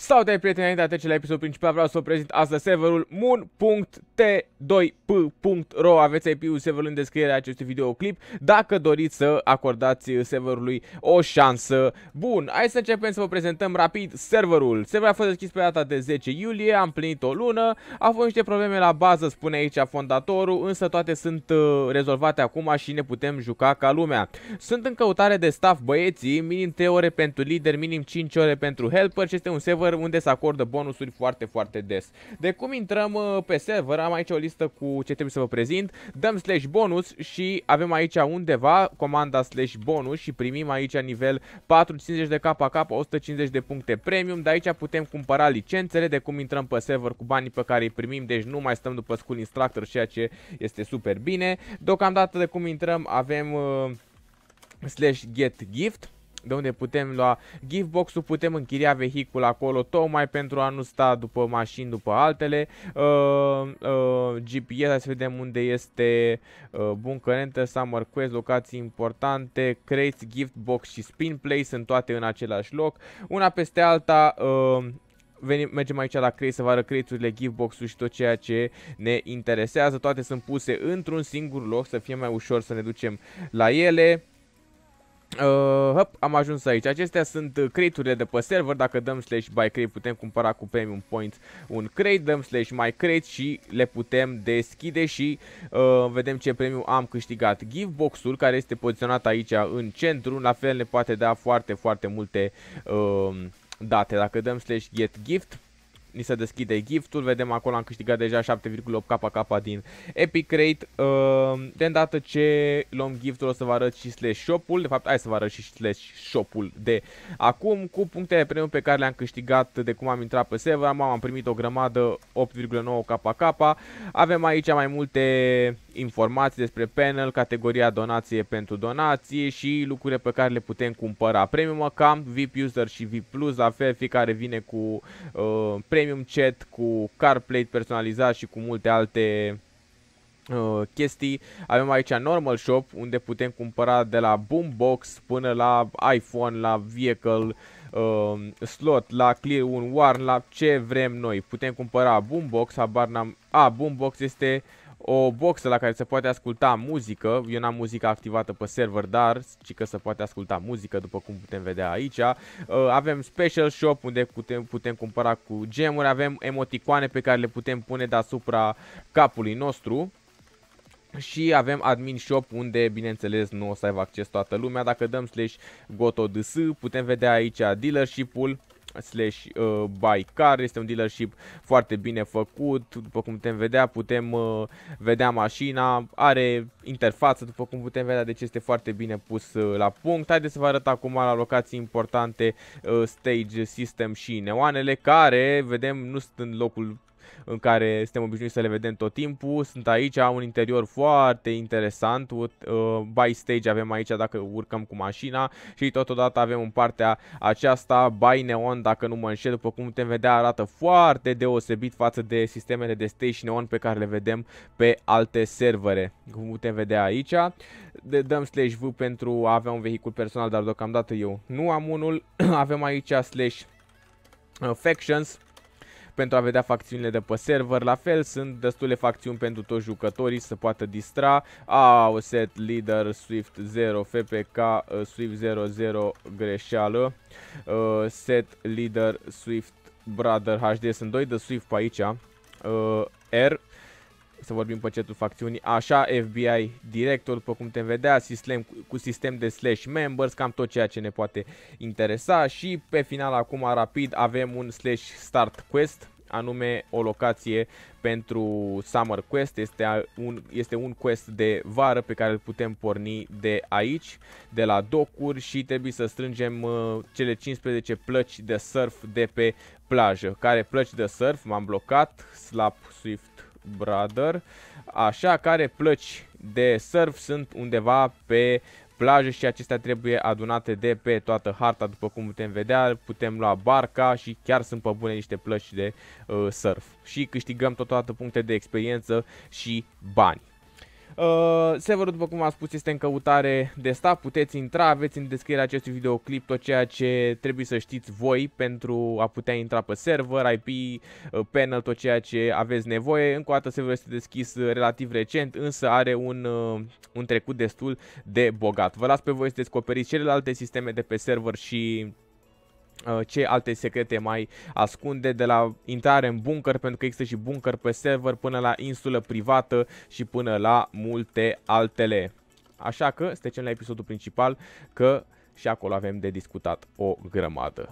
Salutare prieteni, înainte de la episodul principal vreau să vă prezint astăzi serverul moon.t2p.ro Aveți IP-ul serverului în descrierea acestui videoclip dacă doriți să acordați serverului o șansă. Bun, hai să începem să vă prezentăm rapid serverul. Serverul a fost deschis pe data de 10 iulie, am plinit o lună, au fost niște probleme la bază, spune aici fondatorul, însă toate sunt uh, rezolvate acum și ne putem juca ca lumea. Sunt în căutare de staff băieții, minim 3 ore pentru lider, minim 5 ore pentru helper și este un server server unde se acordă bonusuri foarte, foarte des. De cum intrăm uh, pe server, am aici o listă cu ce trebuie să vă prezint, dăm slash bonus și avem aici undeva comanda slash bonus și primim aici nivel 450 de KK, 150 de puncte premium, de aici putem cumpăra licențele de cum intrăm pe server cu banii pe care îi primim, deci nu mai stăm după school instructor, ceea ce este super bine. Deocamdată de cum intrăm avem uh, slash get gift de unde putem lua giftbox-ul, putem închiria vehicul acolo tocmai pentru a nu sta după mașini, după altele. Uh, uh, GPS, hai să vedem unde este uh, bun curent, summer quest, locații importante, crates, giftbox și spin play sunt toate în același loc. Una peste alta... Uh, venim, mergem aici la crate să vă arăt crate giftbox ul și tot ceea ce ne interesează. Toate sunt puse într-un singur loc să fie mai ușor să ne ducem la ele. Uh, hop, am ajuns aici. Acestea sunt crate de pe server. Dacă dăm slash buy crate putem cumpăra cu premium points un crate, dăm slash my crate și le putem deschide și uh, vedem ce premiu am câștigat. Givebox-ul care este poziționat aici în centru, la fel ne poate da foarte, foarte multe uh, date. Dacă dăm slash get gift ni se deschide giftul, vedem acolo am câștigat deja 7,8kk din Epic Rate. Ehm, de îndată ce luăm giftul o să vă arăt și slash shop-ul, de fapt hai să vă arăt și slash shop-ul de acum cu punctele premium pe care le-am câștigat de cum am intrat pe server, am, am primit o grămadă 8,9kk. Avem aici mai multe informații despre panel, categoria donație pentru donație și lucrurile pe care le putem cumpăra. Premium Account, VIP User și VIP Plus, la fel fiecare vine cu uh, Premium Chat, cu CarPlay personalizat și cu multe alte Uh, chestii. Avem aici Normal Shop unde putem cumpăra de la Boombox până la iPhone, la Vehicle, uh, Slot, la Clear un War, la ce vrem noi. Putem cumpăra Boombox, habar n-am... A, Boombox este o boxă la care se poate asculta muzică. Eu n-am muzica activată pe server, dar ci că se poate asculta muzică, după cum putem vedea aici. Uh, avem Special Shop unde putem, putem cumpăra cu gemuri, avem emoticoane pe care le putem pune deasupra capului nostru. Și avem admin shop unde, bineînțeles, nu o să aibă acces toată lumea. Dacă dăm slash gotods, putem vedea aici dealership-ul slash uh, buy car, este un dealership foarte bine făcut, după cum putem vedea, putem uh, vedea mașina, are interfață, după cum putem vedea, deci este foarte bine pus uh, la punct. Haideți să vă arăt acum la locații importante stage system și neoanele, care, vedem, nu sunt în locul în care suntem obișnuiți să le vedem tot timpul. Sunt aici, au un interior foarte interesant, uh, by stage avem aici dacă urcăm cu mașina și totodată avem în partea aceasta by neon, dacă nu mă înșel, după cum putem vedea arată foarte deosebit față de sistemele de stage neon pe care le vedem pe alte servere, cum putem vedea aici. De dăm slash V pentru a avea un vehicul personal, dar deocamdată eu nu am unul. avem aici slash uh, factions pentru a vedea facțiunile de pe server. La fel, sunt destule facțiuni pentru toți jucătorii să poată distra. AO, Set, Leader, Swift 0, FPK, uh, Swift 00, greșeală. Uh, set, Leader, Swift, Brother, HD, sunt doi de Swift pe aici. Uh, R, să vorbim pe chatul facțiunii, așa FBI director, după cum te vedea, sistem, cu sistem de slash members, cam tot ceea ce ne poate interesa și pe final acum rapid avem un slash start quest anume o locație pentru Summer Quest. Este un, este un quest de vară pe care îl putem porni de aici, de la docuri și trebuie să strângem uh, cele 15 plăci de surf de pe plajă. Care plăci de surf m-am blocat, Slap Swift Brother, așa, care plăci de surf sunt undeva pe plajă și acestea trebuie adunate de pe toată harta, după cum putem vedea, putem lua barca și chiar sunt pe bune niște plăci de uh, surf. Și câștigăm totodată puncte de experiență și bani. Uh, serverul, după cum am spus, este în căutare de staff, puteți intra, aveți în descrierea acestui videoclip tot ceea ce trebuie să știți voi pentru a putea intra pe server, IP, uh, panel, tot ceea ce aveți nevoie. Încă o dată serverul este deschis uh, relativ recent, însă are un, uh, un trecut destul de bogat. Vă las pe voi să descoperiți celelalte sisteme de pe server și Uh, ce alte secrete mai ascunde de la intrare în bunker, pentru că există și bunker pe server, până la insulă privată și până la multe altele. Așa că, cel la episodul principal, că și acolo avem de discutat o grămadă.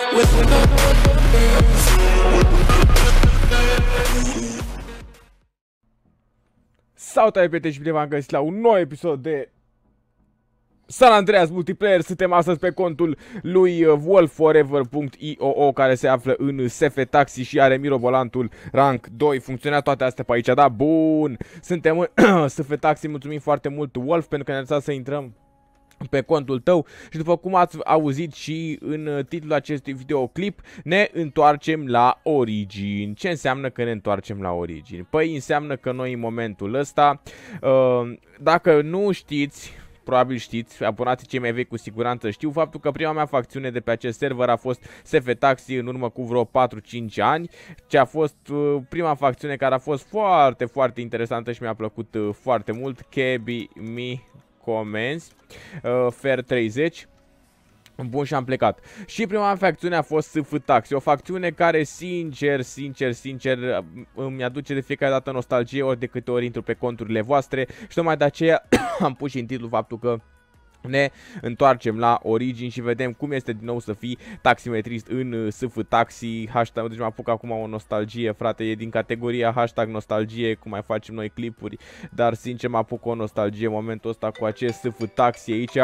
We'll be right back. Salutare prieteni și bine v-am găsit la un nou episod de San Andreas Multiplayer, suntem astăzi pe contul lui wolfforever.io care se află în SF Taxi și are mirobolantul rank 2. Funcționează toate astea pe aici, da? Bun! Suntem în SF Taxi, mulțumim foarte mult Wolf pentru că ne-a lăsat să intrăm pe contul tău și după cum ați auzit și în uh, titlul acestui videoclip, ne întoarcem la origini. Ce înseamnă că ne întoarcem la origini? Păi înseamnă că noi în momentul ăsta, uh, dacă nu știți, probabil știți, abonați cei mai vechi cu siguranță știu faptul că prima mea facțiune de pe acest server a fost SF Taxi în urmă cu vreo 4-5 ani, ce a fost uh, prima facțiune care a fost foarte, foarte interesantă și mi-a plăcut foarte mult, Kebi Mi comenzi. Uh, Fer 30. Bun și am plecat. Și prima facțiune a fost SF Taxi, o facțiune care sincer, sincer, sincer îmi aduce de fiecare dată nostalgie ori de câte ori intru pe conturile voastre și tocmai de aceea am pus și în titlu faptul că ne întoarcem la origini și vedem cum este din nou să fii taximetrist în uh, SF Taxi, hashtag, deci mă apuc acum o nostalgie, frate, e din categoria hashtag nostalgie, cum mai facem noi clipuri, dar sincer mă apuc o nostalgie momentul ăsta cu acest SF Taxi aici.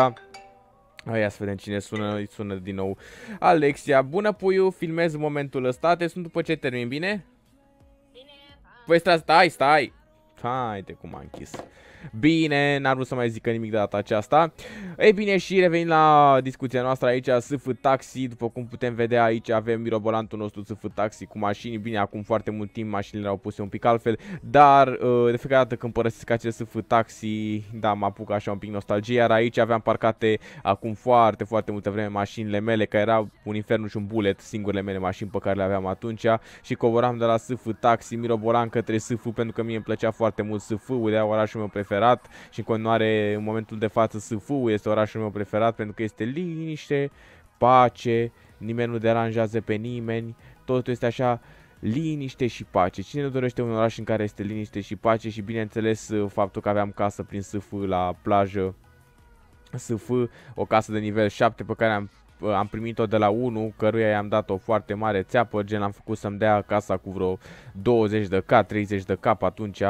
Ia să vedem cine sună, îi sună din nou Alexia, bună puiu, filmez momentul ăsta, te sunt după ce termin, bine? Bine, pa. Păi stai, stai, stai Haide cum a închis Bine, n-ar vrut să mai zică nimic de data aceasta. Ei bine, și revenim la discuția noastră aici, SF Taxi, după cum putem vedea aici avem mirobolantul nostru SF Taxi cu mașini. Bine, acum foarte mult timp mașinile au puse un pic altfel, dar uh, de fiecare dată când părăsesc acest SF Taxi, da, mă apuc așa un pic nostalgie, iar aici aveam parcate acum foarte, foarte multe vreme mașinile mele, care erau un infernul și un bullet, singurele mele mașini pe care le aveam atunci și coboram de la SF Taxi, mirobolant către SF pentru că mie îmi plăcea foarte mult SF-ul, de orașul meu preferat preferat și în continuare în momentul de față Sfu este orașul meu preferat pentru că este liniște, pace, nimeni nu deranjează pe nimeni, totul este așa liniște și pace. Cine nu dorește un oraș în care este liniște și pace și bineînțeles faptul că aveam casă prin Sfu la plajă SF, o casă de nivel 7 pe care am am primit-o de la unul căruia i-am dat o foarte mare țeapă, gen am făcut să-mi dea casa cu vreo 20 de K, 30 de K atunci,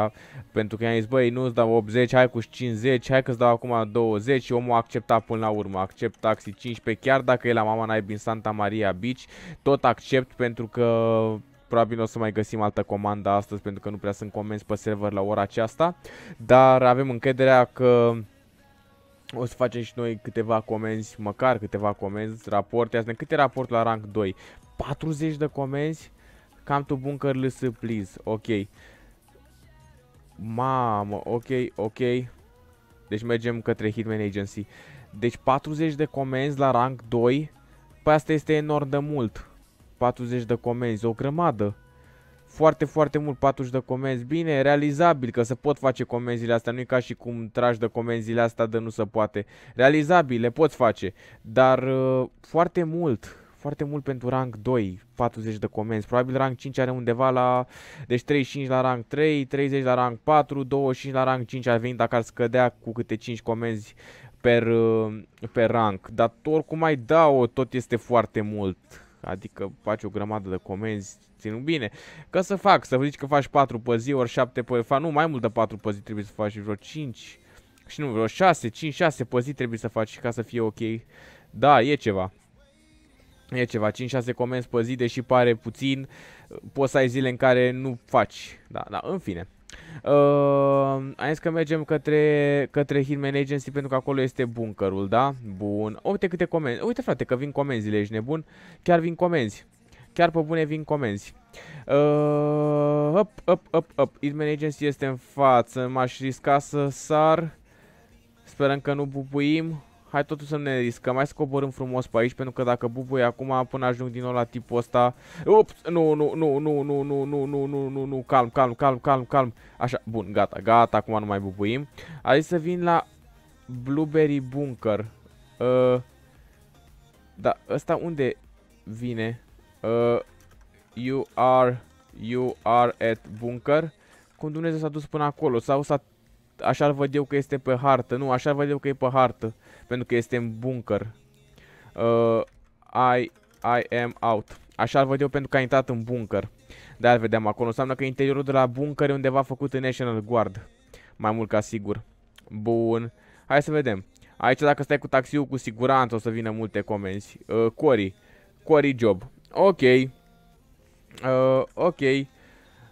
pentru că i-am zis, băi, nu-ți dau 80, hai cu 50, hai că-ți dau acum 20 și omul a acceptat până la urmă, accept taxi 15, chiar dacă e la mama naibii în Santa Maria Beach, tot accept pentru că probabil o să mai găsim altă comandă astăzi pentru că nu prea sunt comenzi pe server la ora aceasta, dar avem încrederea că o să facem și noi câteva comenzi, măcar câteva comenzi, raporte, azi câte raport la rank 2? 40 de comenzi? Cam tu bunker lăs, please. Ok. Mamă, ok, ok. Deci mergem către Hitman Agency. Deci 40 de comenzi la rank 2. Păi asta este enorm de mult. 40 de comenzi, o grămadă foarte, foarte mult, 40 de comenzi. Bine, realizabil că se pot face comenzile astea, nu e ca și cum tragi de comenzile astea de nu se poate. Realizabil, le poți face, dar uh, foarte mult, foarte mult pentru rang 2, 40 de comenzi. Probabil rang 5 are undeva la, deci 35 la rang 3, 30 la rang 4, 25 la rang 5 ar veni dacă ar scădea cu câte 5 comenzi per, uh, per rank. Dar oricum mai dau, tot este foarte mult Adică faci o grămadă de comenzi, ținu bine. Că să fac, să zici că faci 4 pe zi, ori 7 pe fa, nu, mai mult de 4 pe zi trebuie să faci vreo 5 și nu, vreo 6, 5, 6 pe zi trebuie să faci ca să fie ok. Da, e ceva. E ceva, 5-6 comenzi pe zi, deși pare puțin, poți să ai zile în care nu faci. Da, da, în fine. Uh, am zis că mergem către, către Hitman Agency pentru că acolo este bunkerul, da? Bun. uite câte comenzi. Uite frate că vin comenzile, ești nebun? Chiar vin comenzi. Chiar pe bune vin comenzi. Uh, up, up, up, up. Hitman Agency este în față. M-aș risca să sar. Sperăm că nu bubuim. Hai totuși să ne riscăm, hai să coborâm frumos pe aici, pentru că dacă bubui acum până ajung din nou la tipul ăsta... Ups, nu, nu, nu, nu, nu, nu, nu, nu, nu, nu, nu, calm, calm, calm, calm, calm. Așa, bun, gata, gata, acum nu mai bubuim. A zis să vin la Blueberry Bunker. Uh, da, ăsta unde vine? Uh, you are, you are at bunker. Cum Dumnezeu s-a dus până acolo? Sau s-a... Așa-l văd eu că este pe hartă. Nu, așa-l văd eu că e pe hartă pentru că este în bunker. Uh, I, I am out. Așa văd eu pentru că a intrat în bunker. De vedem vedeam acolo. Înseamnă că interiorul de la bunker e undeva făcut în National Guard. Mai mult ca sigur. Bun. Hai să vedem. Aici dacă stai cu taxiul, cu siguranță o să vină multe comenzi. Uh, Cory. Cory Job. Ok. Uh, ok.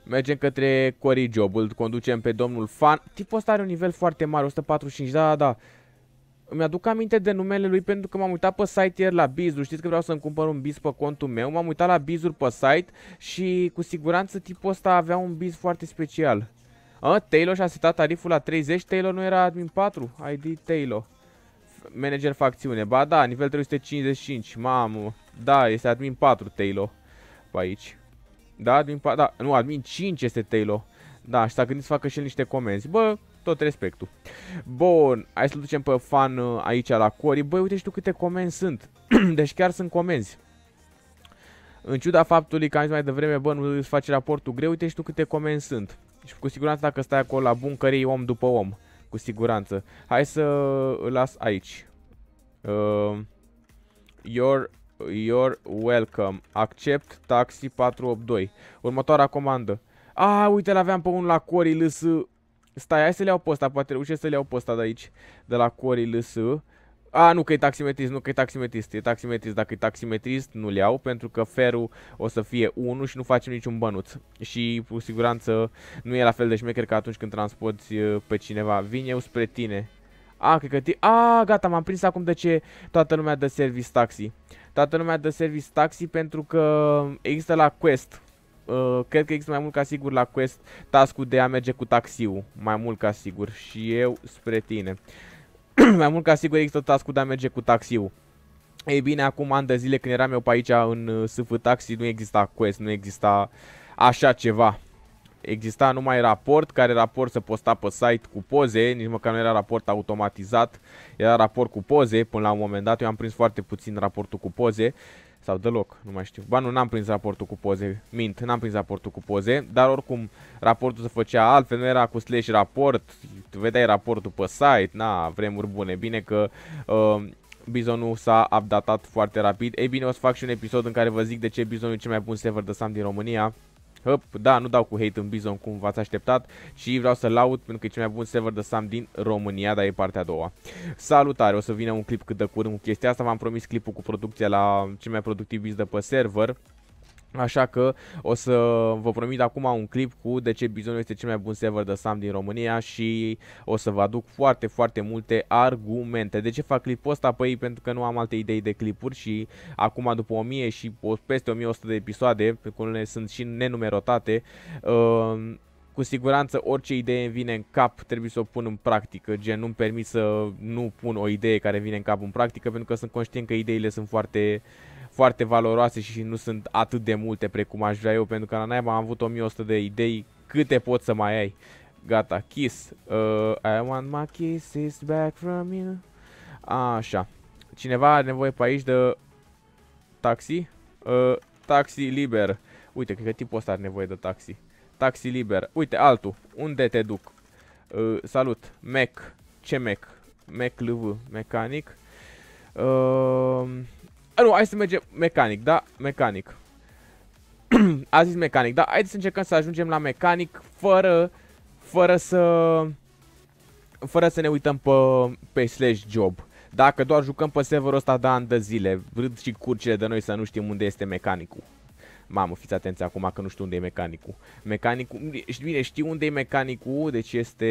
Mergem către Cory Job. Îl conducem pe domnul Fan. Tipul ăsta are un nivel foarte mare. 145. Da, da, da. Îmi aduc aminte de numele lui pentru că m-am uitat pe site ieri la bizuri. Știți că vreau să-mi cumpăr un biz pe contul meu. M-am uitat la bizuri pe site și cu siguranță tipul ăsta avea un biz foarte special. A, Taylor și-a setat tariful la 30. Taylor nu era admin 4. ID Taylor. Manager facțiune. Ba da, nivel 355. Mamă. Da, este admin 4 Taylor. Pe aici. Da, admin 4. Da, nu, admin 5 este Taylor. Da, și s-a gândit să facă și el niște comenzi. Bă, tot respectul. Bun, hai să-l ducem pe fan uh, aici la Cori. Băi, uite și tu câte comenzi sunt. deci chiar sunt comenzi. În ciuda faptului că am zis mai devreme, bă, nu îți face raportul greu, uite și tu câte comenzi sunt. Și cu siguranță dacă stai acolo la bun, cărei om după om. Cu siguranță. Hai să uh, îl las aici. Uh, your You're welcome. Accept taxi 482. Următoarea comandă. A, uite, l-aveam pe unul la LS. Stai, hai să le iau pe ăsta, poate reușesc să le iau pe ăsta de aici, de la LS. A, nu că e taximetrist, nu că e taximetrist, e taximetrist, dacă e taximetrist nu-l iau pentru că ferul o să fie 1 și nu facem niciun bănuț și cu siguranță nu e la fel de șmecher ca atunci când transporti uh, pe cineva, vin eu spre tine. A, cred că A, gata, m-am prins acum de ce toată lumea dă service taxi. Toată lumea dă service taxi pentru că există la Quest Uh, cred că există mai mult ca sigur la quest task de a merge cu taxiul, mai mult ca sigur, și eu spre tine. mai mult ca sigur există task de a merge cu taxiul. Ei bine, acum an de zile când eram eu pe aici în uh, SF Taxi nu exista quest, nu exista așa ceva. Exista numai raport, care raport se posta pe site cu poze, nici măcar nu era raport automatizat, era raport cu poze, până la un moment dat eu am prins foarte puțin raportul cu poze. Uh, sau deloc, nu mai știu. Ba nu, n-am prins raportul cu poze. Mint, n-am prins raportul cu poze. Dar oricum, raportul se făcea altfel, nu era cu slash raport. Vedeai raportul pe site, na, vremuri bune. Bine că... Uh, Bizonul s-a updatat foarte rapid Ei bine, o să fac și un episod în care vă zic de ce Bizonul e cel mai bun server de SAM din România Hop, da, nu dau cu hate în Bizon cum v-ați așteptat și vreau să laud pentru că e cel mai bun server de Sam din România, dar e partea a doua. Salutare, o să vină un clip cât de curând cu chestia asta, v-am promis clipul cu producția la cel mai productiv biz de pe server. Așa că o să vă promit acum un clip cu de ce Bizonul este cel mai bun server de SAM din România și o să vă aduc foarte, foarte multe argumente. De ce fac clipul ăsta? Păi pentru că nu am alte idei de clipuri și acum după 1000 și peste 1100 de episoade, pe care sunt și nenumerotate, uh, cu siguranță orice idee îmi vine în cap trebuie să o pun în practică, gen nu-mi permit să nu pun o idee care vine în cap în practică pentru că sunt conștient că ideile sunt foarte uh, foarte valoroase și nu sunt atât de multe precum aș vrea eu, pentru că la naiba am avut 1100 de idei, câte pot să mai ai. Gata, kiss. Uh, I want my kisses back from you. Așa. Cineva are nevoie pe aici de taxi? Uh, taxi liber. Uite, cred că tipul ăsta are nevoie de taxi. Taxi liber. Uite, altul. Unde te duc? Uh, salut. Mec. Ce mec? Mec LV. Mecanic. Uh, a, ah, nu, hai să mergem mecanic, da? Mecanic. A zis mecanic, da? Haideți să încercăm să ajungem la mecanic fără, fără să... Fără să ne uităm pe, pe slash job. Dacă doar jucăm pe serverul ăsta de ani de zile, vrând și curcile de noi să nu știm unde este mecanicul. Mamă, fiți atenți acum că nu știu unde e mecanicul. Mecanicul, bine, știu unde e mecanicul, deci este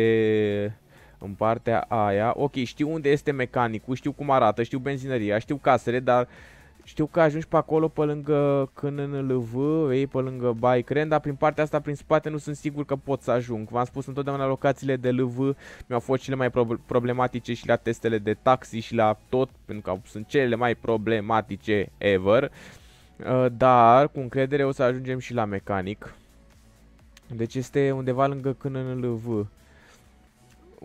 în partea aia. Ok, știu unde este mecanicul, știu cum arată, știu benzinăria, știu casele, dar știu că ajungi pe acolo pe lângă CNNLV, ei pe lângă Bike dar prin partea asta, prin spate, nu sunt sigur că pot să ajung. V-am spus întotdeauna locațiile de LV mi-au fost cele mai pro problematice și la testele de taxi și la tot, pentru că sunt cele mai problematice ever. Uh, dar, cu încredere, o să ajungem și la mecanic. Deci este undeva lângă CNNLV.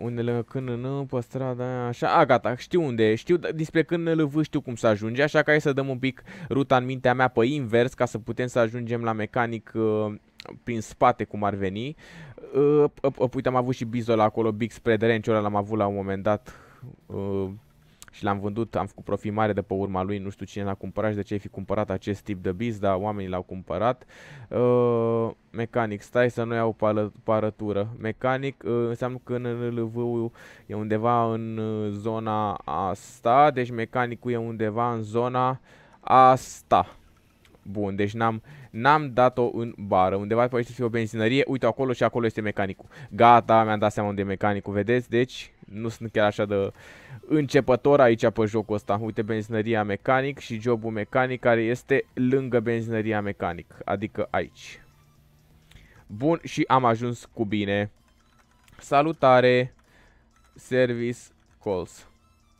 Unde lângă când nu, pe strada aia, așa. A, gata, știu unde Știu despre când vă știu cum să ajunge, așa că hai să dăm un pic ruta în mintea mea pe invers ca să putem să ajungem la mecanic uh, prin spate cum ar veni. Uh, uh, uh, uite, am avut și bizola acolo, big spread range ăla l-am avut la un moment dat. Uh, și l-am vândut, am făcut profit mare de pe urma lui, nu știu cine l-a cumpărat și de ce ai fi cumpărat acest tip de biz, dar oamenii l-au cumpărat. Uh, mecanic, stai să nu iau pală, parătură. Mecanic uh, înseamnă că NLV e undeva în uh, zona asta, deci mecanicul e undeva în zona asta. Bun, deci n-am n-am dat-o în bară. Undeva poate aici să fie o benzinărie. Uite, acolo și acolo este mecanicul. Gata, mi-am dat seama unde e mecanicul, vedeți? Deci, nu sunt chiar așa de începător aici pe jocul ăsta. Uite benzinăria mecanic și jobul mecanic care este lângă benzinăria mecanic, adică aici. Bun, și am ajuns cu bine. Salutare, service calls.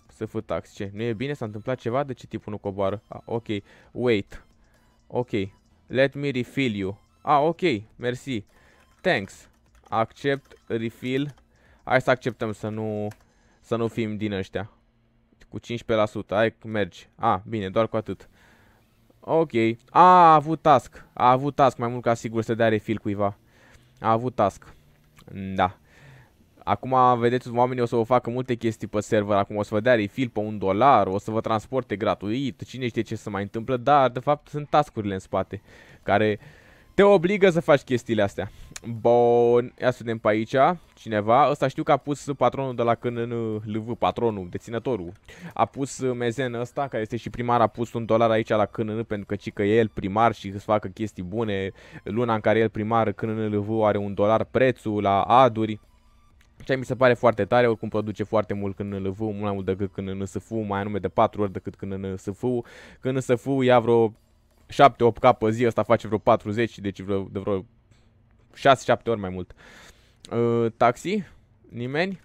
să fă tax, ce? Nu e bine? S-a întâmplat ceva? De ce tipul nu coboară? Ah, ok, wait. Ok, let me refill you. Ah, ok, merci. Thanks. Accept refill Hai să acceptăm să nu, să nu fim din ăștia. Cu 15%, hai mergi. A, bine, doar cu atât. Ok. A, a avut task. A avut task, mai mult ca sigur să dea refill cuiva. A avut task. Da. Acum, vedeți, oamenii o să vă facă multe chestii pe server. Acum o să vă dea refill pe un dolar, o să vă transporte gratuit, cine știe ce se mai întâmplă. Dar, de fapt, sunt tascurile în spate care te obligă să faci chestiile astea. Bun, ia să vedem pe aici Cineva, ăsta știu că a pus patronul de la când în uh, LV, patronul, deținătorul A pus uh, mezen ăsta, care este și primar, a pus un dolar aici la când Pentru că ci că e el primar și să facă chestii bune Luna în care el primar, când în LV are un dolar prețul la aduri Ceea mi se pare foarte tare, oricum produce foarte mult când în LV, mult mai mult decât când în SF, mai anume de 4 ori decât când în SF. Când în SF ia vreo 7-8 cap pe zi, asta face vreo 40, deci vreo, de vreo 6-7 ori mai mult. Uh, taxi? Nimeni?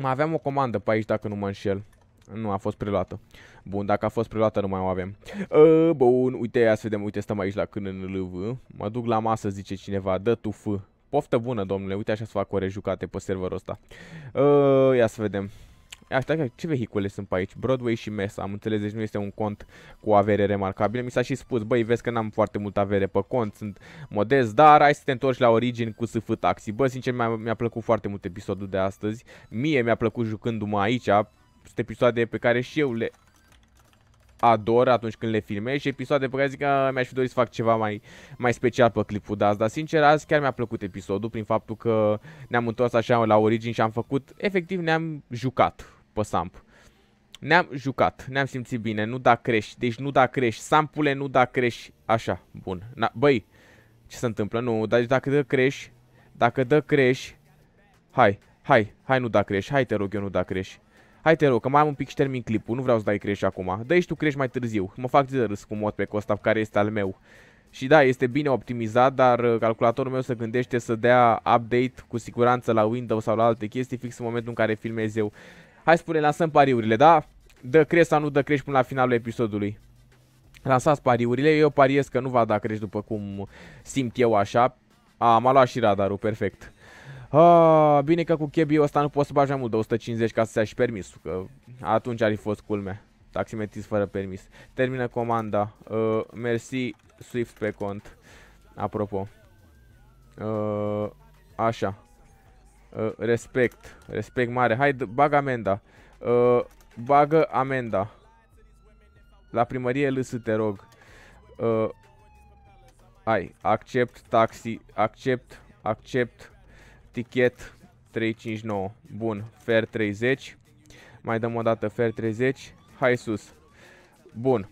Mai aveam o comandă pe aici dacă nu mă înșel. Nu, a fost preluată. Bun, dacă a fost preluată nu mai o avem. Uh, bun, uite, ia să vedem, uite, stăm aici la LV. Mă duc la masă, zice cineva, dă tu f. Poftă bună, domnule, uite așa să fac o rejucate pe serverul ăsta. Uh, ia să vedem că ce vehicule sunt pe aici? Broadway și Mesa, am înțeles, deci nu este un cont cu avere remarcabilă. Mi s-a și spus, băi, vezi că n-am foarte mult avere pe cont, sunt modest, dar hai să te întorci la origini cu SF Taxi. Bă, sincer, mi-a, mi plăcut foarte mult episodul de astăzi. Mie mi-a plăcut jucându-mă aici, sunt episoade pe care și eu le ador atunci când le filmez și episoade pe care zic că mi-aș fi dorit să fac ceva mai, mai special pe clipul de azi, dar sincer azi chiar mi-a plăcut episodul prin faptul că ne-am întors așa la origini și am făcut, efectiv ne-am jucat pe Samp. Ne-am jucat, ne-am simțit bine, nu da creș, deci nu da creș, Sampule nu da creș, așa, bun. Na, băi, ce se întâmplă? Nu, dar deci dacă dă creș, dacă dă creș, hai, hai, hai nu da creș, hai te rog eu nu da creș. Hai te rog, că mai am un pic și termin clipul, nu vreau să dai creș acum. dă și tu creș mai târziu, mă fac de râs cu mod pe Costav care este al meu. Și da, este bine optimizat, dar uh, calculatorul meu se gândește să dea update cu siguranță la Windows sau la alte chestii fix în momentul în care filmez eu. Hai spune, lansăm pariurile, da? Dă crești sau nu dă crești până la finalul episodului. Lansați pariurile, eu pariez că nu va da crești după cum simt eu așa. A, m-a luat și radarul, perfect. A, bine că cu chebiul ăsta nu poți să bagi mai mult de 150 ca să se și permisul, că atunci ar fi fost culmea. Taximetrist fără permis. Termină comanda. Uh, mersi, Swift pe cont. Apropo. Uh, așa. Uh, respect. Respect mare. Hai, bag amenda. Uh, bagă amenda. La primărie să te rog. Uh, hai, accept taxi, accept, accept tichet 359. Bun, fer 30. Mai dăm o dată fer 30. Hai sus. Bun.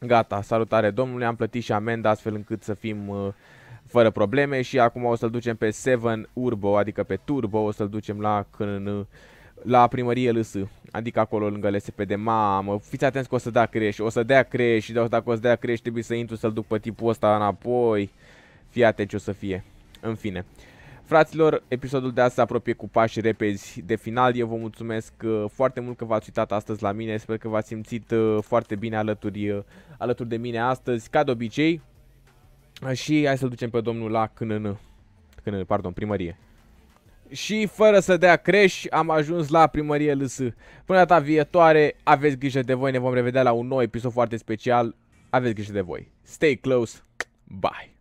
Gata, salutare domnule, am plătit și amenda astfel încât să fim uh, fără probleme și acum o să-l ducem pe 7 Urbo, adică pe Turbo, o să-l ducem la CNN, la primărie LS, adică acolo lângă de Mamă, fiți atenți că o să da creș, o să dea creș și dacă o să dea creș trebuie să intru să-l duc pe tipul ăsta înapoi. Fii atent ce o să fie. În fine. Fraților, episodul de azi se apropie cu pași repezi de final. Eu vă mulțumesc uh, foarte mult că v-ați uitat astăzi la mine. Sper că v-ați simțit uh, foarte bine alături, uh, alături de mine astăzi. Ca de obicei, și hai să-l ducem pe domnul la CNN. CNN, pardon, primărie. Și fără să dea creș, am ajuns la primărie LS. Până data viitoare, aveți grijă de voi, ne vom revedea la un nou episod foarte special. Aveți grijă de voi. Stay close. Bye.